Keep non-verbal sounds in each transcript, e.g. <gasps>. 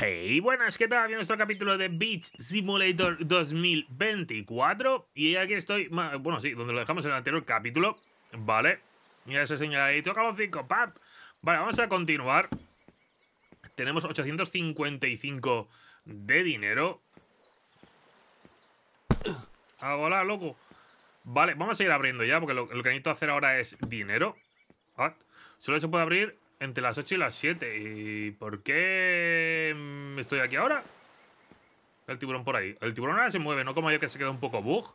Hey, buenas, ¿qué tal? Bien nuestro capítulo de Beach Simulator 2024. Y aquí estoy, bueno, sí, donde lo dejamos en el anterior capítulo, ¿vale? Mira ese señor ahí, toca los 5, pap. Vale, vamos a continuar. Tenemos 855 de dinero. A volar, loco. Vale, vamos a ir abriendo ya, porque lo, lo que necesito hacer ahora es dinero. Ah, solo se puede abrir entre las 8 y las 7. ¿Y por qué mm, estoy aquí ahora? El tiburón por ahí. El tiburón ahora se mueve, no como yo que se queda un poco bug.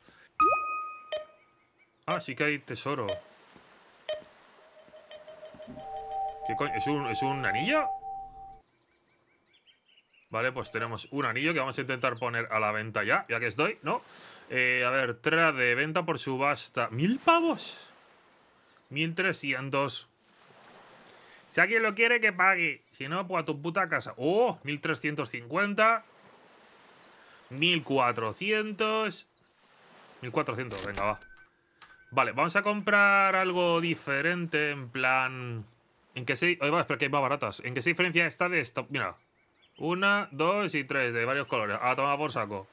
Ah, sí que hay tesoro. ¿Qué coño? ¿Es un, anillo? Vale, pues tenemos un anillo que vamos a intentar poner a la venta ya, ya que estoy, ¿no? Eh, a ver, trade de venta por subasta. ¿Mil pavos? 1300 si alguien lo quiere, que pague. Si no, pues a tu puta casa. ¡Oh! 1350. 1400. 1400, venga, va. Vale, vamos a comprar algo diferente, en plan... ¿En qué se...? va, espera, que hay más baratas. ¿En qué se diferencia esta de esto? Mira. Una, dos y tres, de varios colores. Ah, toma por saco.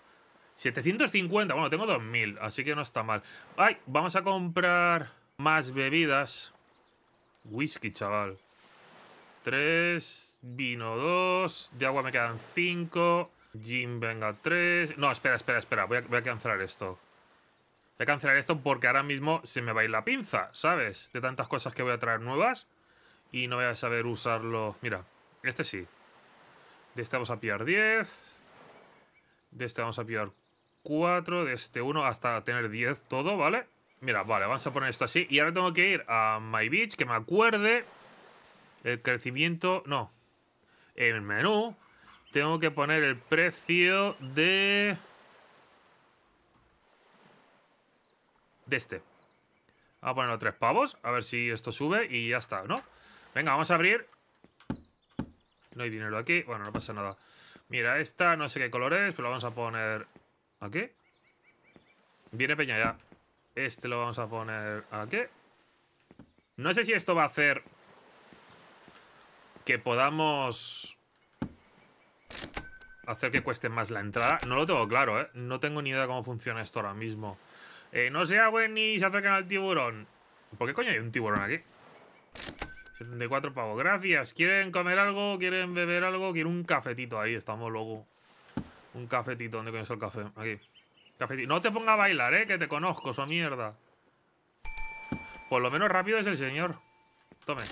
750, bueno, tengo 2000, así que no está mal. Ay, vamos a comprar más bebidas. Whisky, chaval. 3, vino 2, de agua me quedan 5, gin venga 3. No, espera, espera, espera, voy a, voy a cancelar esto. Voy a cancelar esto porque ahora mismo se me va a ir la pinza, ¿sabes? De tantas cosas que voy a traer nuevas y no voy a saber usarlo. Mira, este sí. De este vamos a pillar 10. De este vamos a pillar 4. De este 1 hasta tener 10 todo, ¿vale? Mira, vale, vamos a poner esto así. Y ahora tengo que ir a My Beach, que me acuerde el crecimiento, no. El menú, tengo que poner el precio de... De este. a ponerlo tres pavos, a ver si esto sube y ya está, ¿no? Venga, vamos a abrir. No hay dinero aquí, bueno, no pasa nada. Mira, esta no sé qué color es, pero la vamos a poner aquí. Viene peña ya. Este lo vamos a poner aquí. No sé si esto va a hacer que podamos hacer que cueste más la entrada. No lo tengo claro, ¿eh? No tengo ni idea de cómo funciona esto ahora mismo. Eh, no sea buen ni se acerquen al tiburón. ¿Por qué coño hay un tiburón aquí? 74 pavos. Gracias. ¿Quieren comer algo? ¿Quieren beber algo? Quiero un cafetito. Ahí estamos luego. Un cafetito. ¿Dónde coño está el café? Aquí. Cafetito. No te ponga a bailar, ¿eh? Que te conozco, su mierda. Por lo menos rápido es el señor. Tome.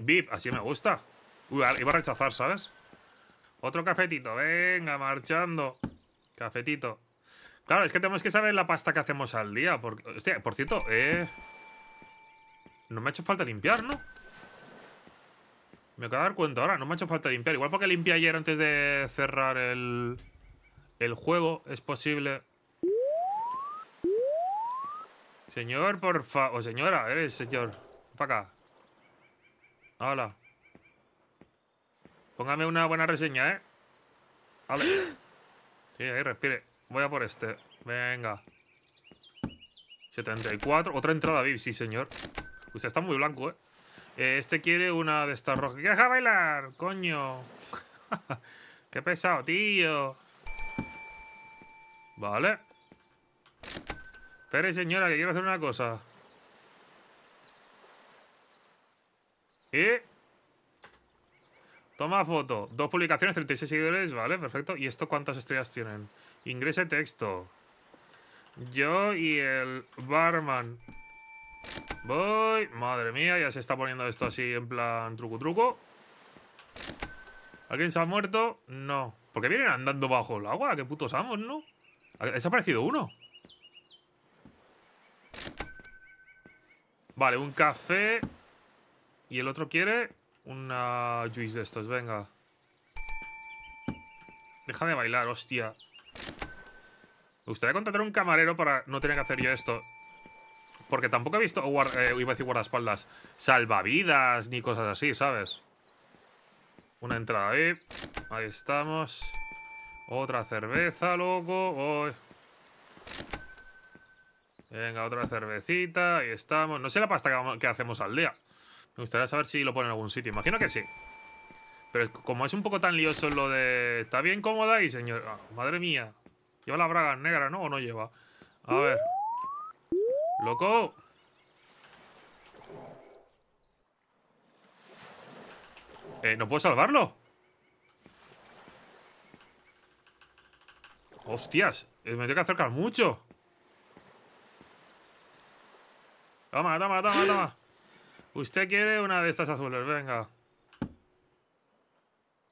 VIP, así me gusta. Uy, iba a rechazar, ¿sabes? Otro cafetito. Venga, marchando. Cafetito. Claro, es que tenemos que saber la pasta que hacemos al día. Hostia, por cierto, eh... No me ha hecho falta limpiar, ¿no? Me acabo de dar cuenta ahora, no me ha hecho falta limpiar. Igual porque limpié ayer antes de cerrar el, el juego, es posible. Señor, por favor. O señora, eres señor. Para acá. Hola. Póngame una buena reseña, ¿eh? Vale. Sí, ahí respire. Voy a por este. Venga. 74. Otra entrada VIP, sí, señor. Usted pues está muy blanco, ¿eh? ¿eh? este quiere una de estas rojas. ¡Deja bailar! ¡Coño! <laughs> ¡Qué pesado, tío! Vale. Espere, señora, que quiero hacer una cosa. Y... Toma foto. Dos publicaciones, 36 seguidores. Vale, perfecto. ¿Y esto cuántas estrellas tienen? Ingrese texto. Yo y el barman. Voy. Madre mía, ya se está poniendo esto así en plan truco truco. ¿Alguien se ha muerto? No. ¿por qué vienen andando bajo el agua? ¿Qué putos amos, no? Ha desaparecido uno. Vale, un café. Y el otro quiere una juice de estos, venga. Deja de bailar, hostia. Me gustaría contratar un camarero para no tener que hacer yo esto. Porque tampoco he visto, eh, iba a decir guardaespaldas, salvavidas ni cosas así, ¿sabes? Una entrada ahí. Ahí estamos. Otra cerveza, loco. Venga, otra cervecita. Ahí estamos. No sé la pasta que hacemos al día. Me gustaría saber si lo pone en algún sitio. Imagino que sí. Pero como es un poco tan lioso lo de... Está bien cómoda y señor... Ah, madre mía. Lleva la braga negra, ¿no? ¿O no lleva? A ver. ¡Loco! Eh, ¿No puedo salvarlo? ¡Hostias! Eh, me tengo que acercar mucho. Toma, toma, toma, toma. Usted quiere una de estas azules, venga.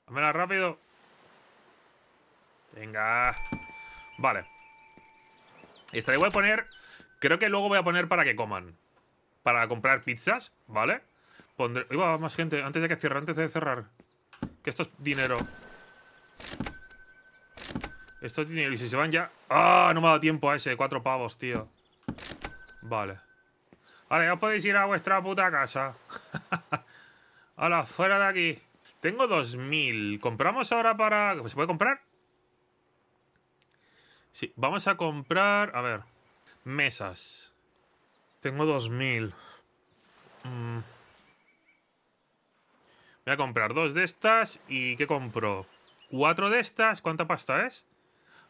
Dámela rápido. Venga. Vale. Esta voy a poner... Creo que luego voy a poner para que coman. Para comprar pizzas, ¿vale? Pondré... iba más gente. Antes de que cierre, antes de cerrar. Que esto es dinero. Esto es dinero. Y si se van ya... ¡Ah! No me ha dado tiempo a ese. Cuatro pavos, tío. Vale. Vale, ya os podéis ir a vuestra puta casa. <laughs> Hola, fuera de aquí. Tengo 2000. ¿Compramos ahora para...? ¿Se puede comprar? Sí, vamos a comprar... A ver. Mesas. Tengo 2000. Mm. Voy a comprar dos de estas y ¿qué compro? Cuatro de estas. ¿Cuánta pasta es?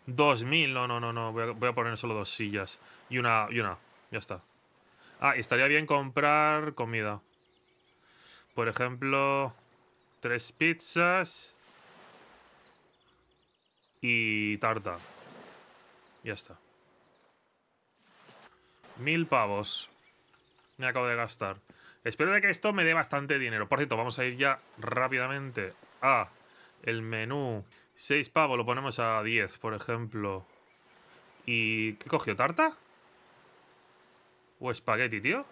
2000. No, no, no, no. Voy a, voy a poner solo dos sillas. Y una... Y una. Ya está. Ah, estaría bien comprar comida. Por ejemplo, tres pizzas y tarta. Ya está. Mil pavos. Me acabo de gastar. Espero de que esto me dé bastante dinero. Por cierto, vamos a ir ya rápidamente a el menú. Seis pavos, lo ponemos a diez, por ejemplo. ¿Y qué cogió? ¿Tarta? o espagueti, tío.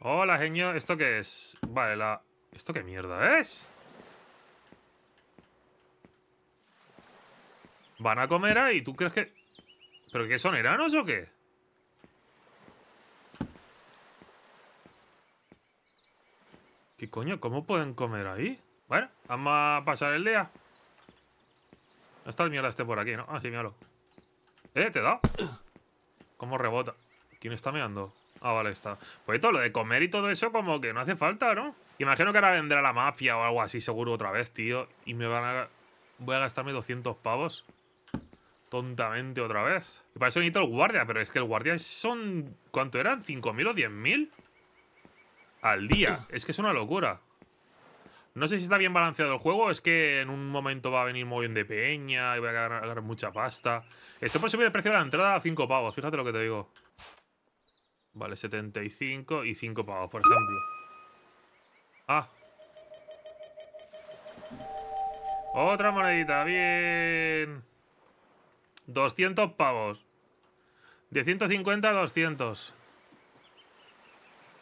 Hola, genio. ¿Esto qué es? Vale, la... ¿Esto qué mierda es? Van a comer ahí. ¿Tú crees que...? ¿Pero qué son, enanos o qué? ¿Qué coño? ¿Cómo pueden comer ahí? Bueno, vamos a pasar el día. No está el mierda este por aquí, ¿no? Ah, sí, míralo. Eh, te da ¿Cómo rebota? ¿Quién está meando? Ah, vale, está. Pues todo lo de comer y todo eso como que no hace falta, ¿no? Imagino que ahora vendrá la mafia o algo así seguro otra vez, tío. Y me van a... Voy a gastarme 200 pavos. Tontamente otra vez. Y para eso necesito el guardia, pero es que el guardia son... ¿Cuánto eran? ¿5.000 o 10.000? Al día. Es que es una locura. No sé si está bien balanceado el juego, es que en un momento va a venir muy bien de peña y va a ganar mucha pasta. Esto puede subir el precio de la entrada a 5 pavos, fíjate lo que te digo. Vale, 75 y 5 pavos, por ejemplo. Ah. Otra monedita, bien. 200 pavos. De 150 a 200.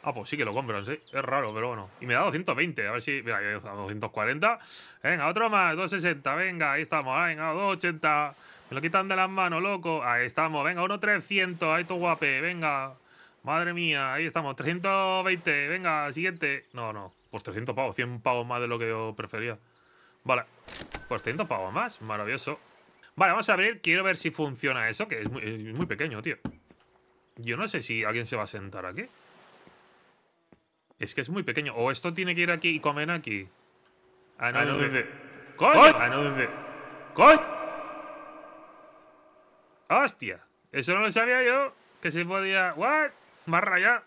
Ah, pues sí que lo compran, sí. Es raro, pero bueno. Y me da 220, a ver si... Mira, 240. Venga, otro más, 260, venga, ahí estamos. Ah, venga, 280. Me lo quitan de las manos, loco. Ahí estamos, venga, 300. ahí tú, guape, venga. Madre mía, ahí estamos, 320, venga, siguiente. No, no, pues 300 pavos, 100 pavos más de lo que yo prefería. Vale, pues 300 pavos más, maravilloso. Vale, vamos a abrir, quiero ver si funciona eso, que es muy pequeño, tío. Yo no sé si alguien se va a sentar aquí. Es que es muy pequeño. O esto tiene que ir aquí y comen aquí. Ah, no, ah, ah, ¡Coño! ¡Hostia! Eso no lo sabía yo. Que se podía. ¿What? Más ya.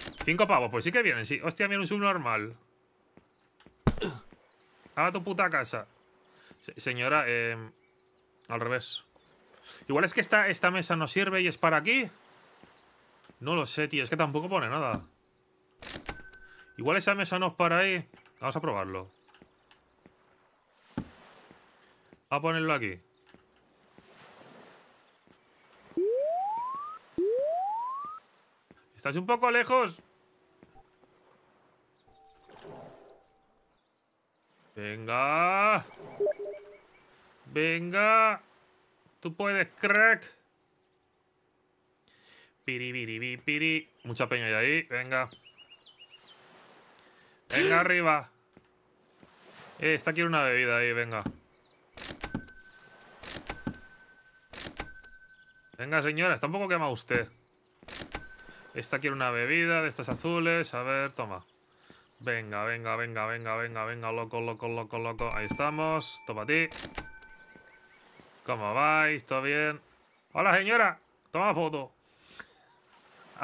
<laughs> Cinco pavos, pues sí que vienen, sí. Hostia, viene un subnormal. A tu puta casa. señora, eh, al revés. Igual es que esta, esta mesa no sirve y es para aquí. No lo sé, tío. Es que tampoco pone nada. Igual esa mesa no es para ahí. Vamos a probarlo. A ponerlo aquí. Estás un poco lejos. Venga. Venga. Tú puedes, crack. Piri, piri, piri. Mucha peña hay ahí. Venga. Venga arriba. Esta eh, está aquí una bebida ahí, venga. Venga, señora, está un poco quemado usted. Esta quiere una bebida de estas azules. A ver, toma. Venga, venga, venga, venga, venga, venga, loco, loco, loco, loco. Ahí estamos. Toma a ti. ¿Cómo vais? ¿Todo bien? ¡Hola, señora! Toma foto.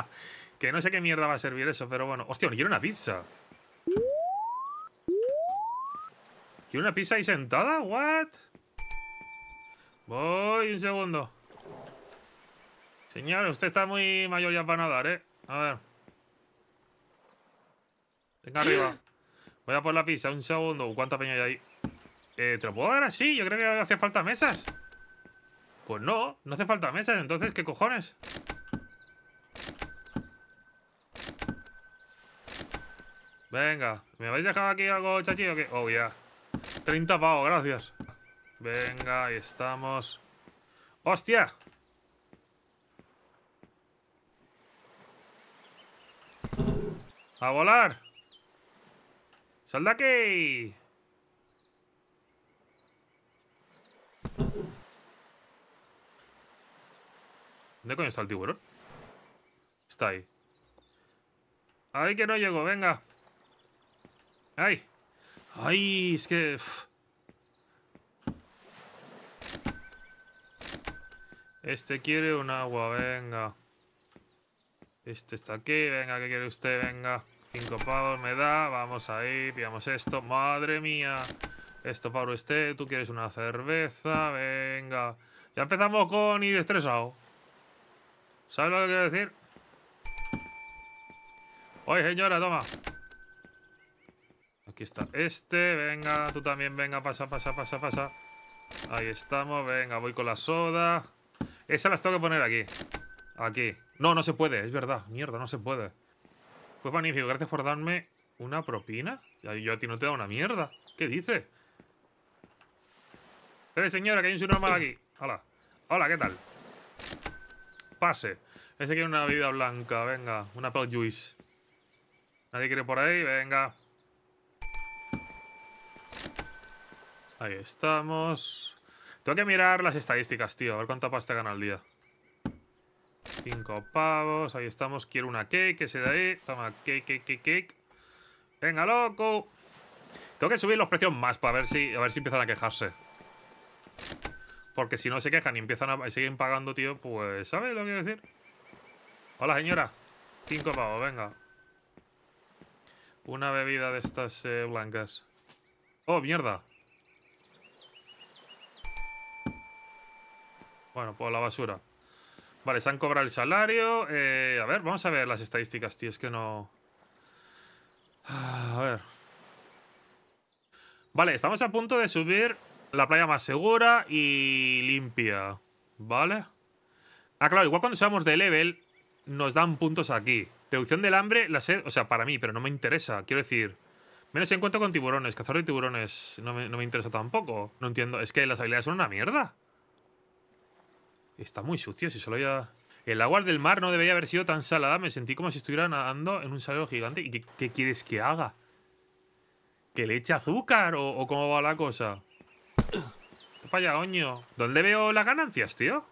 <laughs> que no sé qué mierda va a servir eso, pero bueno. Hostia, quiero una pizza. ¿Quiero una pizza ahí sentada? ¿What? Voy un segundo. Señor, usted está muy mayor ya para nadar, ¿eh? A ver. Venga arriba. Voy a por la pizza, un segundo. ¿Cuánta peña hay ahí? Eh, ¿Te lo puedo dar así? Yo creo que hace falta mesas. Pues no, no hace falta mesas. Entonces, ¿qué cojones? Venga, ¿me habéis dejado aquí algo chachi o qué? Oh, ya. 30 pavos, gracias. Venga, ahí estamos. ¡Hostia! ¡A volar! ¡Sal aquí! ¿Dónde coño está el tiburón? Está ahí. Ahí que no llego, venga. ¡Ay! ¡Ay! Es que... Este quiere un agua, venga. Este está aquí, venga, ¿qué quiere usted? Venga. Cinco pavos me da, vamos ahí, pillamos esto. ¡Madre mía! Esto, Pablo, este, tú quieres una cerveza, venga. Ya empezamos con ir estresado. ¿Sabes lo que quiero decir? Oye, señora, toma. Aquí está este. Venga, tú también, venga, pasa, pasa, pasa, pasa. Ahí estamos, venga, voy con la soda. Esa las tengo que poner aquí. Aquí. No, no se puede, es verdad. Mierda, no se puede. Fue magnífico, gracias por darme una propina. Yo a ti no te he una mierda. ¿Qué dices? Eh, señora, que hay un normal aquí. Hola. Hola, ¿qué tal? Pase. Ese quiere una vida blanca, venga. Una apple juice. Nadie quiere por ahí, venga. Ahí estamos. Tengo que mirar las estadísticas, tío. A ver cuánta pasta gana al día. Cinco pavos. Ahí estamos. Quiero una cake. Ese de ahí. Toma, cake, cake, cake, cake. Venga, loco. Tengo que subir los precios más para ver si, a ver si empiezan a quejarse. Porque si no se quejan y empiezan a, siguen pagando, tío, pues... ¿Sabes lo que quiero decir? Hola, señora. Cinco pavos, venga. Una bebida de estas eh, blancas. ¡Oh, mierda! Bueno, por pues la basura. Vale, se han cobrado el salario. Eh, a ver, vamos a ver las estadísticas, tío. Es que no... Ah, a ver. Vale, estamos a punto de subir la playa más segura y limpia. ¿Vale? Ah, claro, igual cuando seamos de level nos dan puntos aquí. Reducción del hambre, la sed... O sea, para mí, pero no me interesa. Quiero decir... Menos encuentro con tiburones. Cazar de tiburones no me, no me interesa tampoco. No entiendo. Es que las habilidades son una mierda. Está muy sucio, si solo había... El agua del mar no debería haber sido tan salada. Me sentí como si estuviera nadando en un salero gigante. ¿Y qué, quieres que haga? ¿Que le eche azúcar o, cómo va la cosa? <coughs> Vaya, oño. ¿Dónde veo las ganancias, tío? No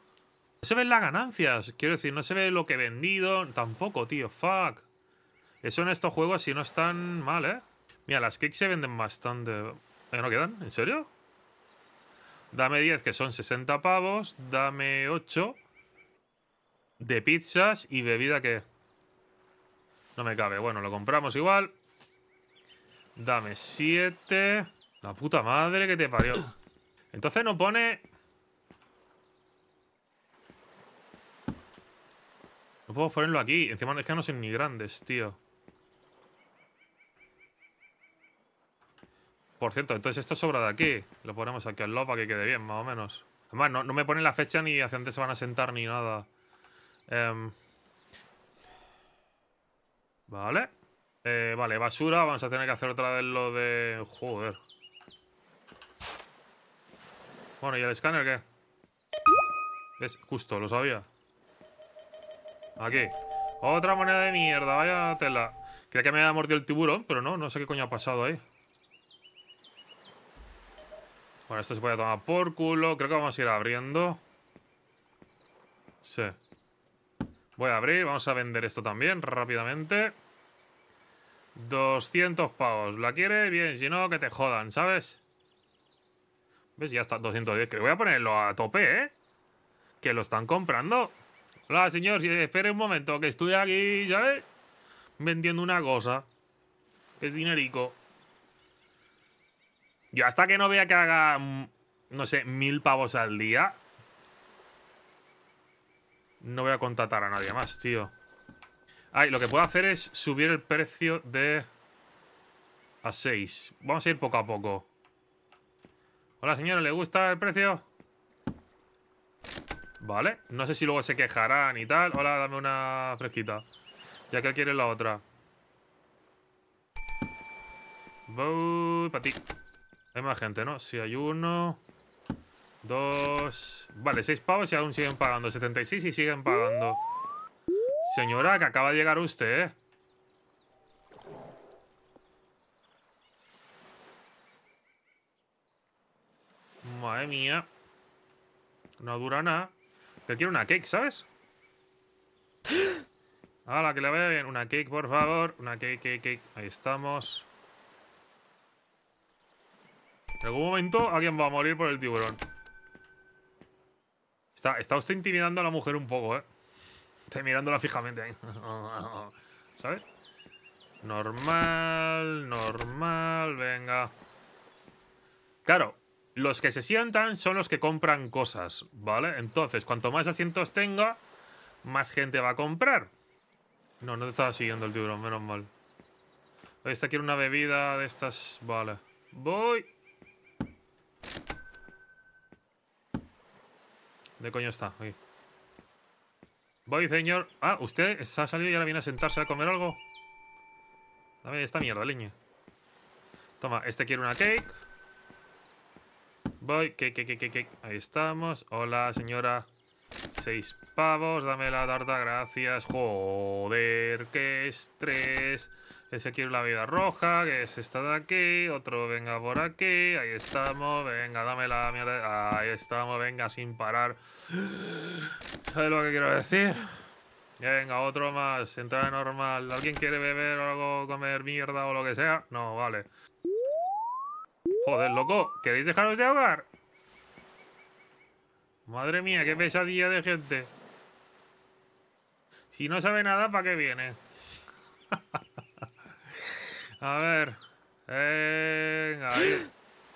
se ven las ganancias. Quiero decir, no se ve lo que he vendido. Tampoco, tío. Fuck. Eso en estos juegos si no están mal, ¿eh? Mira, las cakes se venden bastante... no quedan? ¿En serio? Dame 10, que son 60 pavos. Dame 8 de pizzas y bebida que... No me cabe. Bueno, lo compramos igual. Dame 7. La puta madre que te parió. Entonces no pone... No podemos ponerlo aquí. Encima es que no son ni grandes, tío. Por cierto, entonces esto sobra de aquí. Lo ponemos aquí al lado para que quede bien, más o menos. Además, no, me ponen la fecha ni hacia dónde se van a sentar ni nada. Em, vale. Eh, vale, basura. Vamos a tener que hacer otra vez lo de... Joder. Bueno, ¿y el escáner qué? Es justo, lo sabía. Aquí. Otra moneda de mierda, vaya tela. Creía que me había mordido el tiburón, pero no, no sé qué coño ha pasado ahí. Bueno, esto se puede tomar por culo. Creo que vamos a ir abriendo. Sí. Voy a abrir. Vamos a vender esto también rápidamente. 200 pavos. ¿La quiere? Bien, si no, que te jodan, ¿sabes? ¿Ves? Ya está 210. Que voy a ponerlo a tope, ¿eh? Que lo están comprando. Hola, señor. Si espere un momento, que estoy aquí, ¿sabes? Vendiendo una cosa. Es dinerico. Yo hasta que no vea que haga, mm, no sé, mil pavos al día, no voy a contratar a nadie más, tío. Ay, lo que puedo hacer es subir el precio de... A 6. Vamos a ir poco a poco. Hola, señora, ¿le gusta el precio? Vale. No sé si luego se quejarán y tal. Hola, dame una fresquita. Ya que quiere la otra. Voy para ti. Hay más gente, ¿no? Si hay uno... Dos... Vale, seis pavos y aún siguen pagando. 76 y siguen pagando. Señora, que acaba de llegar usted, ¿eh? Madre mía. No dura nada. Que tiene una cake, ¿sabes? <gasps> la que le vea bien. Una cake, por favor. Una cake, cake, cake. Ahí estamos. En algún momento alguien va a morir por el tiburón. Está, está usted intimidando a la mujer un poco, ¿eh? Estoy mirándola fijamente ahí. <laughs> ¿Sabes? Normal, normal, venga. Claro, los que se sientan son los que compran cosas, ¿vale? Entonces, cuanto más asientos tenga, más gente va a comprar. No, no te estaba siguiendo el tiburón, menos mal. Esta quiere una bebida de estas... Vale. Voy. De coño está? Voy, señor. Ah, usted se ha salido y ahora viene a sentarse a comer algo. Dame esta mierda, leña. Toma, este quiere una cake. Voy, que, que, que, que. Ahí estamos. Hola, señora. Seis pavos, dame la tarta, gracias. Joder, qué estrés. Ese quiere la vida roja, que es esta de aquí, otro venga por aquí, ahí estamos, venga, dame la mierda, ahí estamos, venga, sin parar. ¿Sabes lo que quiero decir? Venga, otro más, entrada normal. ¿Alguien quiere beber o algo, comer mierda o lo que sea? No, vale. Joder, loco, ¿queréis dejaros de ahogar? Madre mía, qué pesadilla de gente. Si no sabe nada, ¿para qué viene? <laughs> A ver. Venga, ahí.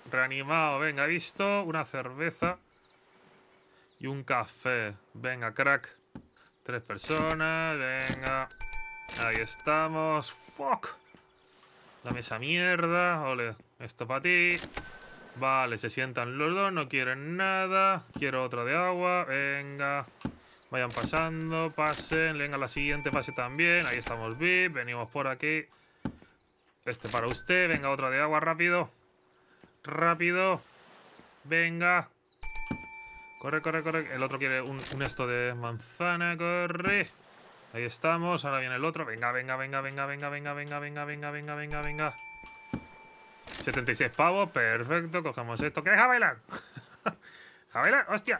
Reanimado, venga, visto, Una cerveza. Y un café. Venga, crack. Tres personas, venga. Ahí estamos. Fuck. Dame esa mierda. Ole, esto para ti. Vale, se sientan los dos, no quieren nada. Quiero otra de agua, venga. Vayan pasando, pasen, venga la siguiente pase también. Ahí estamos VIP, venimos por aquí. Este para usted. Venga, otra de agua, rápido. Rápido. Venga. Corre, corre, corre. El otro quiere un, esto de manzana. Corre. Ahí estamos. Ahora viene el otro. Venga, venga, venga, venga, venga, venga, venga, venga, venga, venga, venga, venga. 76 pavos. Perfecto. Cogemos esto. ¿Qué es bailar? bailar. Hostia.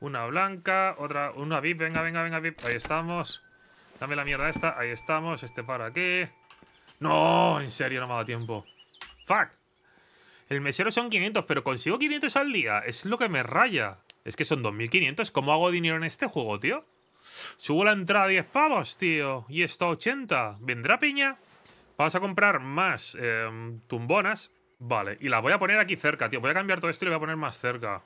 Una blanca. Otra. Una VIP. Venga, venga, venga, VIP. Ahí estamos. Dame la mierda esta. Ahí estamos. Este para aquí. No, en serio, no me ha tiempo. Fuck. El mesero son 500, pero consigo 500 al día. Es lo que me raya. Es que son 2500. ¿Cómo hago dinero en este juego, tío? Subo la entrada a 10 pavos, tío. Y esto a 80. ¿Vendrá piña? Vamos a comprar más em, tumbonas. Vale, y las voy a poner aquí cerca, tío. Voy a cambiar todo esto y lo voy a poner más cerca.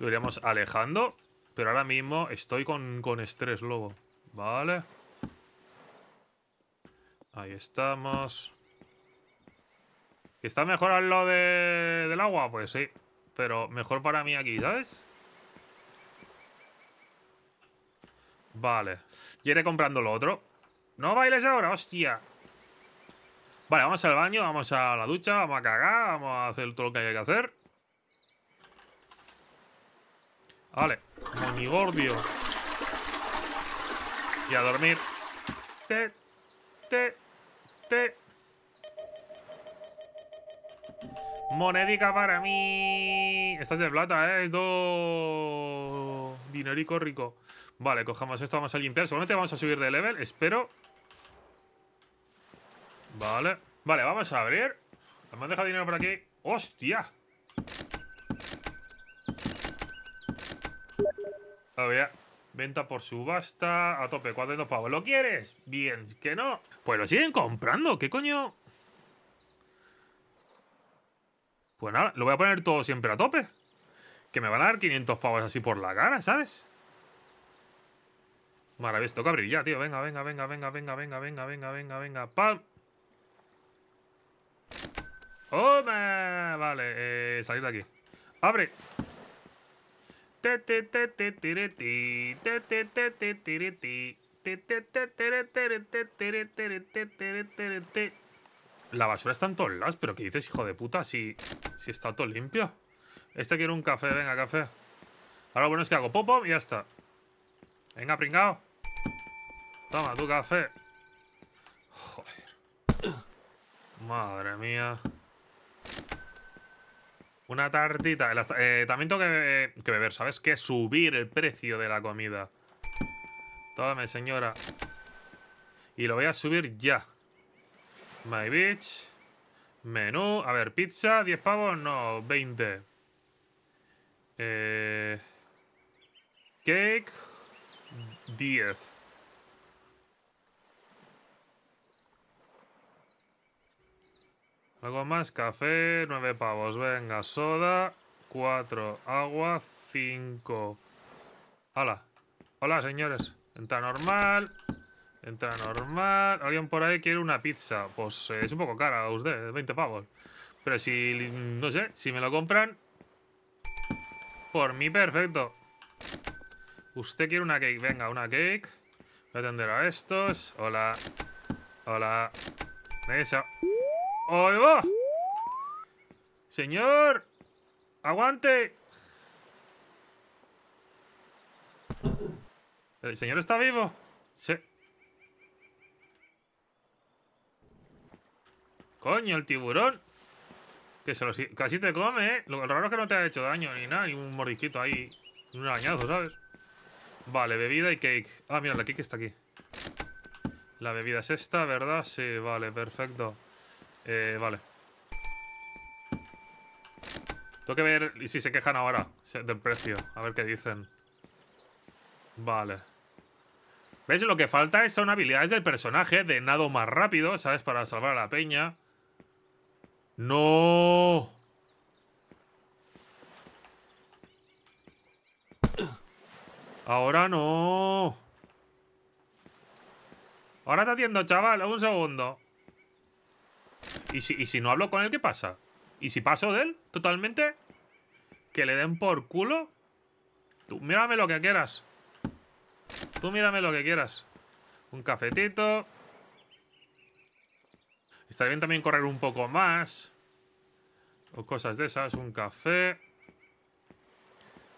Lo iríamos alejando. Pero ahora mismo estoy con, con estrés, lobo. Vale. Ahí estamos. ¿Está mejor al lado del agua? Pues sí. Pero mejor para mí aquí, ¿sabes? Vale. ¿Quiere comprando lo otro. No bailes ahora, hostia. Vale, vamos al baño, vamos a la ducha, vamos a cagar, vamos a hacer todo lo que haya que hacer. Vale, monigordio. Y a dormir. Te, te. Este. Monedica para mí. Esta es de plata, ¿eh? Es do... Dinerico rico. Vale, cojamos esto, vamos a limpiar. Seguramente vamos a subir de level, espero. Vale. Vale, vamos a abrir. Me han dejado dinero por aquí. ¡Hostia! Oh, Venta por subasta, a tope, 400 pavos. ¿Lo quieres? Bien, que no. Pues lo siguen comprando, ¿qué coño? Pues nada, lo voy a poner todo siempre a tope. Que me van a dar 500 pavos así por la cara, ¿sabes? Maravilloso, toca abrir ya, tío. Venga, venga, venga, venga, venga, venga, venga, venga, venga, venga. ¡Pam! ¡Oh, me... Vale, eh, salir de aquí. ¡Abre! La basura está en todos lados, pero ¿qué dices, hijo de puta? Si, si está todo limpio. Este quiere un café, venga, café. Ahora lo bueno es que hago pop, y ya está. Venga, pringao. Toma, tu café. Joder. Madre mía. Una tartita. Eh, también tengo eh, que, beber, ¿sabes? Que subir el precio de la comida. Tome, señora. Y lo voy a subir ya. My bitch. Menú. A ver, pizza, 10 pavos, no, 20. Eh, cake, 10. Algo más, café, nueve pavos, venga, soda, 4, agua, 5. Hola, hola señores, entra normal, entra normal. Alguien por ahí quiere una pizza, pues eh, es un poco cara a usted, 20 pavos. Pero si, no sé, si me lo compran, por mí perfecto. Usted quiere una cake, venga, una cake. Voy a atender a estos, hola, hola, mesa. ¡Ahí va! ¡Señor! ¡Aguante! ¿El señor está vivo? Sí. Coño, el tiburón. Que se lo casi te come, ¿eh? Lo raro es que no te ha hecho daño ni nada, ni un mordisquito ahí. Un arañazo, ¿sabes? Vale, bebida y cake. Ah, mira, la cake está aquí. La bebida es esta, ¿verdad? Sí, vale, perfecto. Eh, vale. Tengo que ver si se quejan ahora del precio. A ver qué dicen. Vale. ¿Veis? Lo que falta son habilidades del personaje de nado más rápido, ¿sabes? Para salvar a la peña. ¡No! Ahora no. Ahora te atiendo, chaval. Un segundo. ¿Y si, no hablo con él, qué pasa? ¿Y si paso de él totalmente? ¿Que le den por culo? Tú mírame lo que quieras. Tú mírame lo que quieras. Un cafetito. Estaría bien también correr un poco más. O cosas de esas. Un café.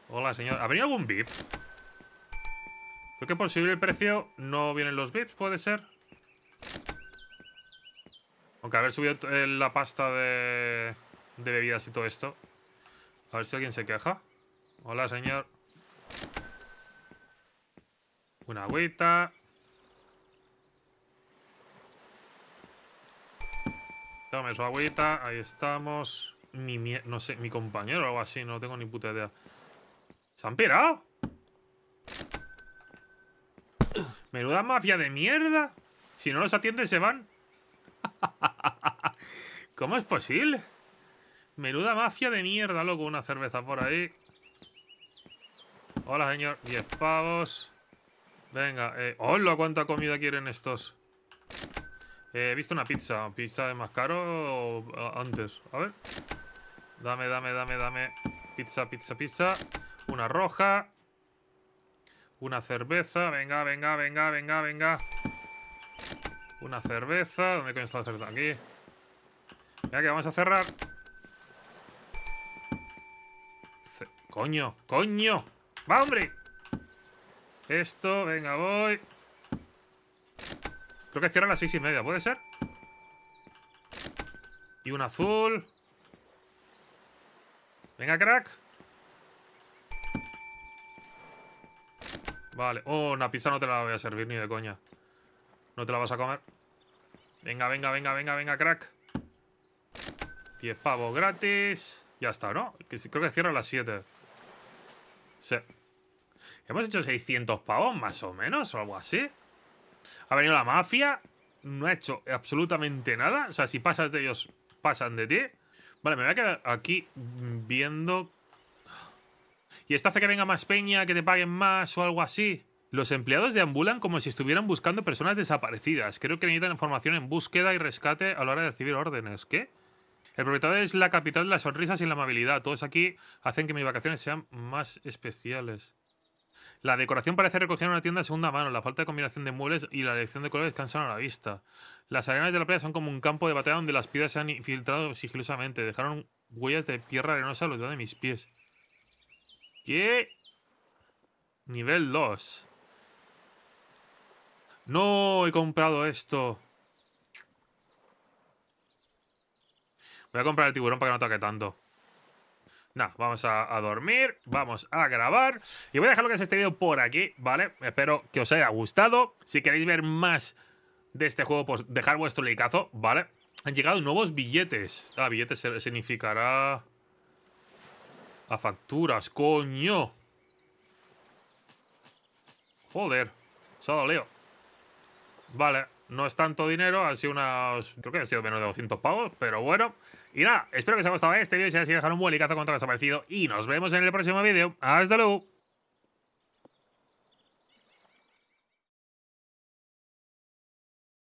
Hola, señor. ¿Ha venido algún VIP? Creo que por subir el precio no vienen los VIPs, puede ser. Aunque haber subido eh, la pasta de, bebidas y todo esto. A ver si alguien se queja. Hola, señor. Una agüita. Tome su agüita. Ahí estamos. Mi, no sé, mi compañero o algo así. No tengo ni puta idea. ¿Se han pirado? Menuda mafia de mierda. Si no los atienden, se van. ¿Cómo es posible? Menuda mafia de mierda, loco. Una cerveza por ahí. Hola, señor. Diez pavos. Venga. Eh. ¡Hola! ¿Cuánta comida quieren estos? Eh, he visto una pizza. ¿Pizza de más caro antes? A ver. Dame, dame, dame, dame. Pizza, pizza, pizza. Una roja. Una cerveza. Venga, venga, venga, venga, venga. Una cerveza. ¿Dónde coño está la cerveza? Aquí. Mira que vamos a cerrar. coño, coño. ¡Va, hombre! Esto, venga, voy. Creo que cierran a las seis y media, ¿puede ser? Y un azul. Venga, crack. Vale. Oh, una pizza no te la voy a servir ni de coña. No te la vas a comer. Venga, venga, venga, venga, venga, crack. 10 pavos gratis. Ya está, ¿no? Creo que cierra a las 7. Sí. Hemos hecho 600 pavos, más o menos, o algo así. Ha venido la mafia. No ha hecho absolutamente nada. O sea, si pasas de ellos, pasan de ti. Vale, me voy a quedar aquí viendo... Y esta hace que venga más peña, que te paguen más o algo así. Los empleados deambulan como si estuvieran buscando personas desaparecidas. Creo que necesitan información en búsqueda y rescate a la hora de recibir órdenes. ¿Qué? El propietario es la capital de las sonrisas y la amabilidad. Todos aquí hacen que mis vacaciones sean más especiales. La decoración parece recoger una tienda de segunda mano. La falta de combinación de muebles y la elección de colores cansan a la vista. Las arenas de la playa son como un campo de batalla donde las piedras se han infiltrado sigilosamente. Dejaron huellas de piedra arenosa a los de mis pies. ¿Qué? Nivel 2. No he comprado esto. Voy a comprar el tiburón para que no toque tanto. Nah, vamos a, dormir, vamos a grabar Y voy a dejar lo que es este vídeo por aquí, ¿vale? Espero que os haya gustado Si queréis ver más de este juego, pues dejar vuestro likeazo, ¿vale? Han llegado nuevos billetes Ah, billetes significará... A facturas, coño Joder, solo leo Vale, no es tanto dinero, han sido unos... Creo que han sido menos de 200 pavos, pero bueno. Y nada, espero que os haya gustado este vídeo. Si así, dejar un buen like con todo lo que os parecido. Y nos vemos en el próximo vídeo. ¡Hasta luego!